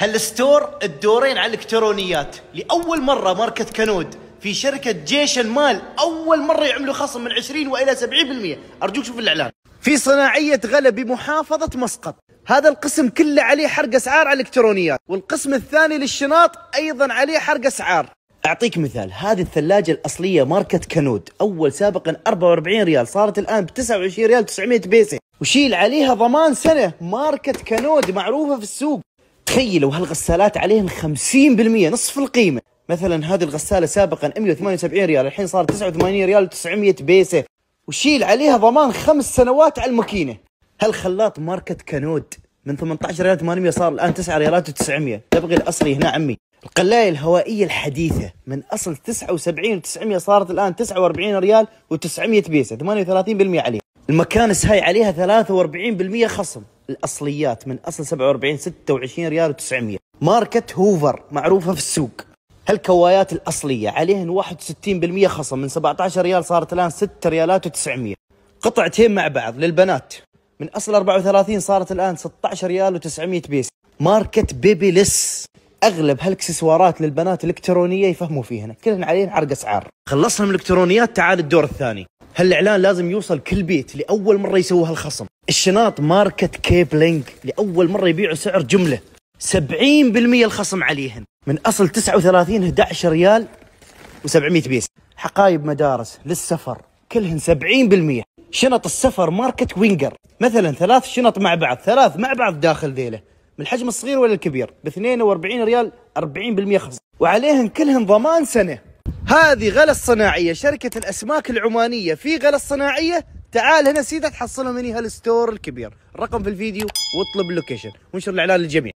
هالستور الدورين على الالكترونيات لاول مره ماركه كنود في شركه جيش المال اول مره يعملوا خصم من 20 والى 70% ارجوك شوف الاعلان في صناعيه غلب بمحافظه مسقط هذا القسم كله عليه حرق اسعار على الالكترونيات والقسم الثاني للشناط ايضا عليه حرق اسعار اعطيك مثال هذه الثلاجه الاصليه ماركه كنود اول سابقا 44 ريال صارت الان ب 29 ريال 900 بيسه وشيل عليها ضمان سنه ماركه كنود معروفه في السوق تخيلوا هالغسالات عليهم 50% نصف القيمة مثلا هذه الغسالة سابقا 178 ريال الحين صار 89 ريال و900 بيسة وشيل عليها ضمان خمس سنوات على الماكينة هالخلاط ماركة كنود من 18 ريال 800 صار الآن 9 ريالات و900 تبغي الأصلي هنا عمي القلاية الهوائية الحديثة من أصل 79 و900 صارت الآن 49 ريال و900 بيسة 38% عليها المكانس هاي عليها 43% خصم الاصليات من اصل 47 26 ريال و900 ماركه هوفر معروفه في السوق هالكوايات الاصليه عليهن 61% خصم من 17 ريال صارت الان 6 ريالات و900 قطعتين مع بعض للبنات من اصل 34 صارت الان 16 ريال و900 بيس ماركه بيبي لس اغلب هالاكسسوارات للبنات الالكترونيه يفهموا فيهن كلهن عليهن عرق اسعار خلصنا من الالكترونيات تعال الدور الثاني هالاعلان لازم يوصل كل بيت لاول مره يسوي هالخصم الشناط ماركة كيبلينج لأول مرة يبيعوا سعر جملة 70% الخصم عليهن من أصل 39 11 ريال و700 بيس حقايب مدارس للسفر كلهن 70% شنط السفر ماركة وينجر مثلا ثلاث شنط مع بعض ثلاث مع بعض داخل ذيله من الحجم الصغير ولا الكبير ب 42 ريال 40% خصم وعليهن كلهن ضمان سنة هذه غلا صناعية شركة الأسماك العمانية في غلا صناعية تعال هنا سيدا تحصلهم هني هالستور الكبير الرقم في الفيديو واطلب اللوكيشن وانشر الاعلان للجميع